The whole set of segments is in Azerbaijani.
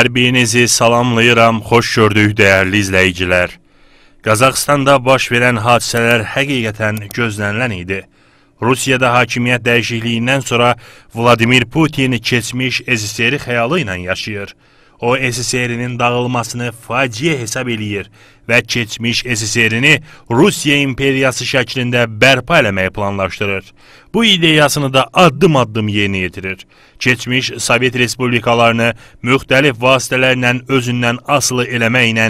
Hər birinizi salamlayıram, xoş gördük dəyərli izləyicilər. Qazaxstanda baş verən hadisələr həqiqətən gözlənilən idi. Rusiyada hakimiyyət dəyişikliyindən sonra Vladimir Putin keçmiş eziseri xəyalı ilə yaşayır. O SSR'inin dağılmasını faciə hesab eləyir və keçmiş SSR-ni Rusiya imperiyası şəklində bərpa eləməyi planlaşdırır. Bu ideyasını da addım-addım yerinə yetirir. Keçmiş Sovet respublikalarını müxtəlif vasitələrlə özündən asılı eləməklə,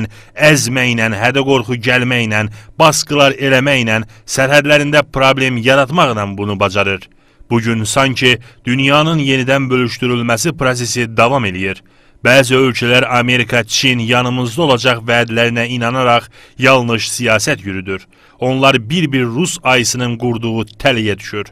əzməklə, hədə-qorxu gəlməklə, baskılar eləməklə, sərhədlərində problem yaratmaqla bunu bacarır. Bugün sanki dünyanın yenidən bölüşdürülməsi prosesi davam eləyir. Bəzi ölkələr Amerika, Çin yanımızda olacaq vədlərinə inanaraq yalnız siyasət yürüdür. Onlar bir-bir Rus ayısının qurduğu təliyə düşür.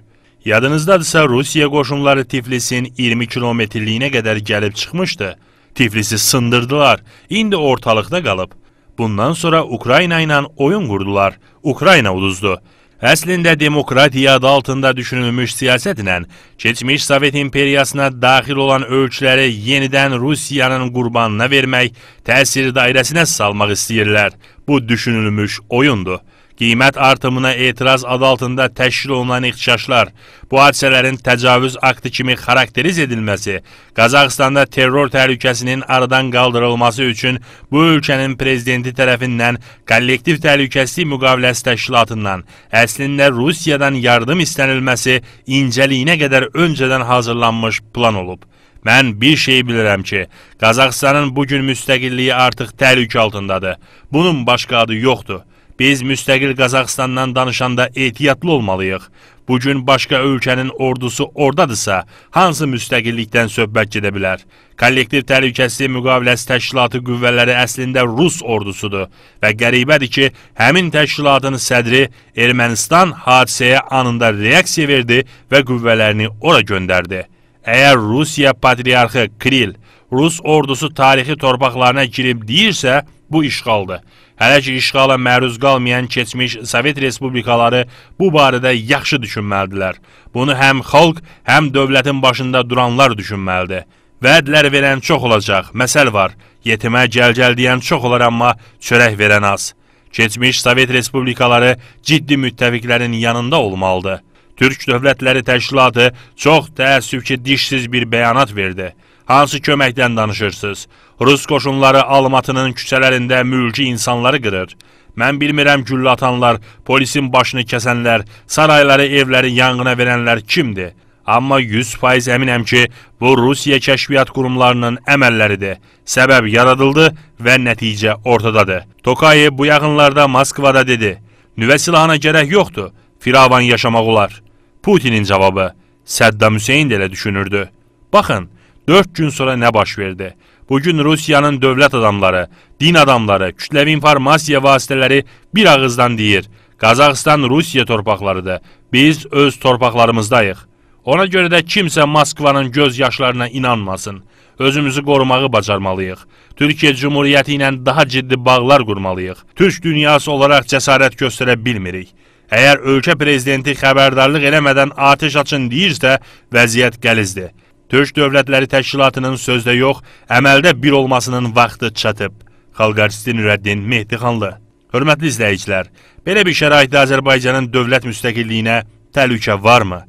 Yadınızdadırsa, Rusiya qoşunları Tiflisin 20 kilometrliyinə qədər gəlib çıxmışdı. Tiflisi sındırdılar, indi ortalıqda qalıb. Bundan sonra Ukrayna ilə oyun qurdular. Ukrayna uduzdu. Əslində demokratiya adı altında düşünülmüş siyasətlə keçmiş Sovet imperiyasına daxil olan ölkələri yenidən Rusiyanın qurbanına vermək, təsir dairəsinə salmaq istəyirlər. Bu düşünülmüş oyundur qiymət artımına etiraz adı altında təşkil olunan ixtişaşlar, bu hadisələrin təcavüz aktı kimi xarakteriz edilməsi, Qazaxıstanda terror təhlükəsinin aradan qaldırılması üçün bu ölkənin prezidenti tərəfindən kollektiv təhlükəsizlik müqaviləsi təşkilatından, əslində Rusiyadan yardım istənilməsi incəliyinə qədər öncədən hazırlanmış plan olub. Mən bir şey bilirəm ki, Qazaxıstanın bugün müstəqilliyi artıq təhlükə altındadır. Bunun başqa adı yoxdur. Biz müstəqil Qazaxıstandan danışanda ehtiyatlı olmalıyıq. Bugün başqa ölkənin ordusu oradadırsa, hansı müstəqillikdən söhbət gedə bilər? Kollektiv Təhlükəsizlik Müqaviləsi Təşkilatı qüvvələri əslində Rus ordusudur və qəribədir ki, həmin təşkilatın sədri Ermənistan hadisəyə anında reaksiya verdi və qüvvələrini ora göndərdi. Əgər Rusiya Patriarxı Kril Rus ordusu tarixi torpaqlarına girib deyirsə, Bu işğaldır. Hələ ki işğala məruz qalmayan keçmiş Sovet respublikaları bu barədə yaxşı düşünməlidirlər. Bunu həm xalq, həm dövlətin başında duranlar düşünməlidir. Vədlər verən çox olacaq, məsəl var. Yetimə gəlgəl deyən çox olar, amma çörək verən az. Keçmiş Sovet respublikaları ciddi müttəfiqlərin yanında olmalıdır. Türk Dövlətləri Təşkilatı çox təəssüf ki, dişsiz bir bəyanat verdi. Hansı köməkdən danışırsınız? Rus qoşunları Almatının küçələrində mülki insanları qırır. Mən bilmirəm güllə atanlar, polisin başını kəsənlər, sarayları, evləri yanğına verənlər kimdir? Amma 100% əminəm ki, bu Rusiya kəşfiyyat qurumlarının əməlləridir. Səbəb yaradıldı və nəticə ortadadır. Tokayev bu yaxınlarda Moskvada dedi, nüvə silahına gərək yoxdur, firavan yaşamaq olar. Putinin cavabı, Səddam Hüseyin də elə düşünürdü. Baxın, 4 gün sonra nə baş verdi? Bugün Rusiyanın dövlət adamları, din adamları, kütləvi informasiya vasitələri bir ağızdan deyir. Qazaxıstan Rusiya torpaqlarıdır. Biz öz torpaqlarımızdayıq. Ona görə də kimsə Moskvanın göz yaşlarına inanmasın. Özümüzü qorumağı bacarmalıyıq. Türkiyə Cumhuriyyəti ilə daha ciddi bağlar qurmalıyıq. Türk dünyası olaraq cəsarət göstərə bilmirik. Əgər ölkə prezidenti xəbərdarlıq eləmədən atəş açın deyirsə, vəziyyət qəlizdir. Türk Dövlətləri Təşkilatının sözdə yox, əməldə bir olmasının vaxtı çatıb. Xalq artisti Nürəddin Mehdixanlı. Hörmətli izləyicilər, belə bir şəraitdə Azərbaycanın dövlət müstəqilliyinə təhlükə varmı?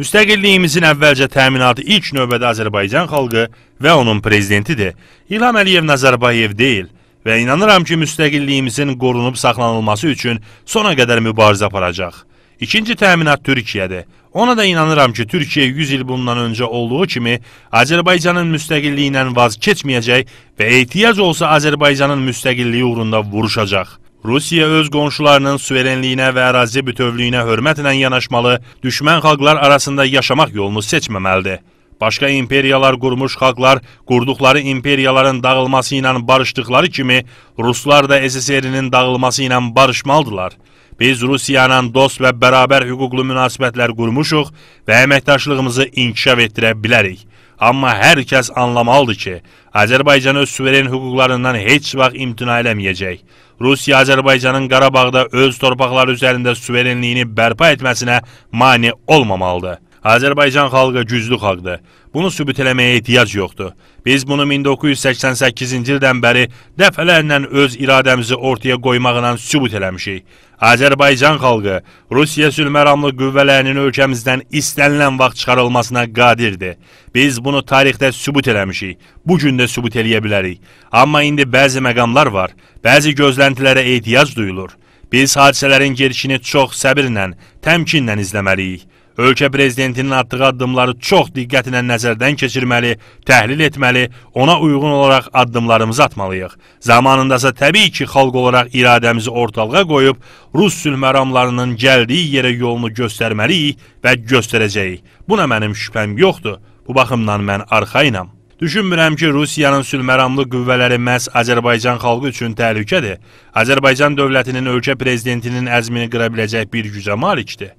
Müstəqilliyimizin əvvəlcə təminatı ilk növbədə Azərbaycan xalqı və onun prezidentidir. İlham Əliyev Nazarbayev deyil və inanıram ki, müstəqilliyimizin qorunub saxlanılması üçün sona qədər mübarizə aparacaq. İkinci təminat Türkiyədir. Ona da inanıram ki, Türkiyə 100 il bundan öncə olduğu kimi Azərbaycanın müstəqilliyindən vaz keçməyəcək və ehtiyac olsa Azərbaycanın müstəqilliyi uğrunda vuruşacaq. Rusiya öz qonşularının suverenliyinə və ərazi bütövlüyünə hörmətlə yanaşmalı, düşmən xalqlar arasında yaşamaq yolunu seçməməlidir. Başqa imperiyalar qurmuş xalqlar qurduqları imperiyaların dağılması ilə barışdıqları kimi, Ruslar da SSR-nin dağılması ilə barışmalıdırlar. Biz Rusiya ilə dost və bərabər hüquqlu münasibətlər qurmuşuq və əməkdaşlığımızı inkişaf etdirə bilərik. Amma hər kəs anlamalıdır ki, Azərbaycan öz suveren hüquqlarından heç vaxt imtina eləməyəcək. Rusiya Azərbaycanın Qarabağda öz torpaqları üzərində suverenliyini bərpa etməsinə mane olmamalıdır. Azərbaycan xalqı güclü xalqdır. Bunu sübut eləməyə ehtiyac yoxdur. Biz bunu 1988-ci ildən bəri dəfələrlə öz iradəmizi ortaya qoymaqla sübut eləmişik. Azərbaycan xalqı Rusiya sülməramlı qüvvələrinin ölkəmizdən istənilən vaxt çıxarılmasına qadirdir. Biz bunu tarixdə sübut eləmişik, bu gün də sübut eləyə bilərik. Amma indi bəzi məqamlar var, bəzi gözləntilərə ehtiyac duyulur. Biz hadisələrin gedişini çox səbirlə, təmkinlə izləməliyik. Ölkə prezidentinin atdığı addımları çox diqqətlə nəzərdən keçirməli, təhlil etməli, ona uyğun olaraq addımlarımızı atmalıyıq. Zamanındasa təbii ki, xalq olaraq iradəmizi ortalığa qoyub, Rus sülhməramlarının gəldiyi yerə yolunu göstərməliyik və göstərəcəyik. Buna mənim şübhəm yoxdur. Bu baxımdan mən arxayınam. Düşünmürəm ki, Rusiyanın sülməramlı qüvvələri məhz Azərbaycan xalqı üçün təhlükədir. Azərbaycan dövlətinin ölkə prezidentinin əzmini qıra biləcək bir gücə malikdir.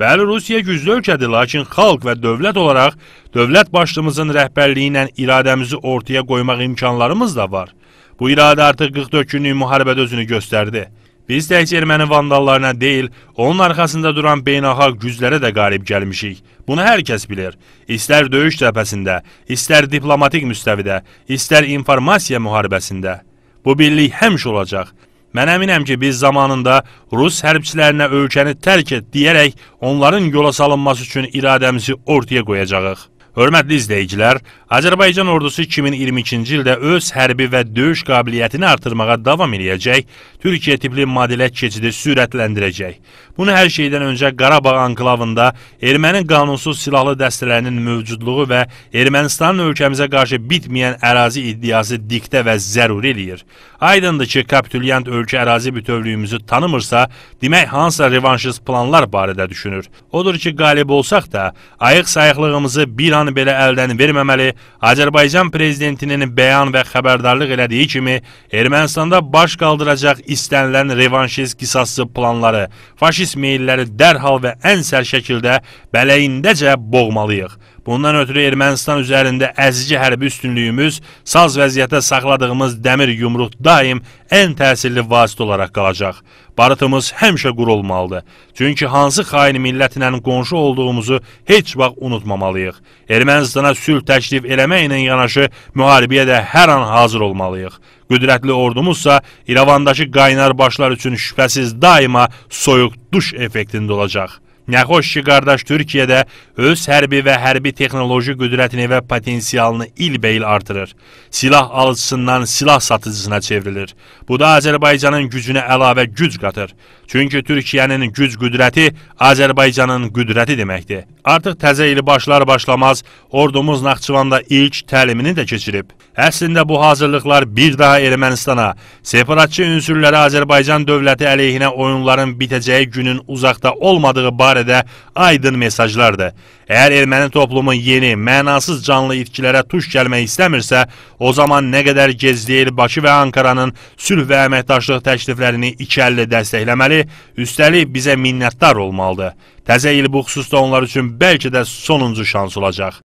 Bəli, Rusiya güclü ölkədir, lakin xalq və dövlət olaraq dövlət başçımızın rəhbərliyi ilə iradəmizi ortaya qoymaq imkanlarımız da var. Bu iradə artıq 44 günlük müharibədə özünü göstərdi. Biz təkcə erməni vandallarına deyil, onun arxasında duran beynəlxalq güclərə də qalib gəlmişik. Bunu hər kəs bilir. İstər döyüş cəbhəsində, istər diplomatik müstəvidə, istər informasiya müharibəsində. Bu birlik həmişə olacaq. Mən əminəm ki, biz zamanında Rus hərbçilərinə ölkəni tərk et deyərək onların yola salınması üçün iradəmizi ortaya qoyacağıq. Hörmətli izləyicilər, Azərbaycan ordusu 2022-ci ildə öz hərbi və döyüş qabiliyyətini artırmağa davam edəcək, Türkiyə tipli modelə keçidi sürətləndirəcək. Bunu hər şeydən öncə Qarabağ anklavında erməni qanunsuz silahlı dəstələrinin mövcudluğu və Ermənistanın ölkəmizə qarşı bitməyən ərazi iddiası diktə və zəruri eləyir. Aydındır ki, kapitulyant ölkə ərazi bütövlüyümüzü tanımırsa, demək hansısa revanşist planlar barədə düşünür. Odur ki, qalib olsaq da, ayıq-sayıqlığımızı bir an belə əldən verməməli, Azərbaycan prezidentinin bəyan və xəbərdarlıq elədiyi kimi, Ermənistanda baş qaldıracaq istənilən revanşist qisaslı planları, faşist pis meyilləri dərhal və ən sər şəkildə bələyindəcə boğmalıyıq. Bundan ötürü Ermənistan üzərində əzici hərbi üstünlüyümüz, saz vəziyyətə saxladığımız dəmir yumruq daim ən təsirli vasitə olaraq qalacaq. Barıtımız həmişə quru olmalıdır. Çünki hansı xain millətlə qonşu olduğumuzu heç vaxt unutmamalıyıq. Ermənistana sülh təklif eləməklə yanaşı müharibəyə də hər an hazır olmalıyıq. Qüdrətli ordumuzsa İrəvandakı qaynar başlar üçün şübhəsiz daima soyuq duş effektində olacaq. Nəxoş ki, qardaş Türkiyədə öz hərbi və hərbi texnoloji qüdrətini və potensialını ilbəyil artırır. Silah alıcısından silah satıcısına çevrilir. Bu da Azərbaycanın gücünə əlavə güc qatır. Çünki Türkiyənin güc qüdrəti Azərbaycanın qüdrəti deməkdir. Artıq təzə ili başlar başlamaz ordumuz Naxçıvanda ilk təlimini də keçirib. Əslində bu hazırlıqlar bir daha Ermənistana, separatçı ünsürlərə Azərbaycan dövləti əleyhinə oyunların bitəcəyi günün uzaqda olmadığı barədə barədə aydın mesajlardır. Əgər erməni toplumu yeni, mənasız canlı itkilərə tuş gəlmək istəmirsə, o zaman nə qədər gezləyir Bakı və Ankaranın sülh və əməkdaşlıq təkliflərini iki əllə dəstəkləməli, üstəlik bizə minnətdar olmalıdır. Təzə il bu xüsusda onlar üçün bəlkə də sonuncu şans olacaq.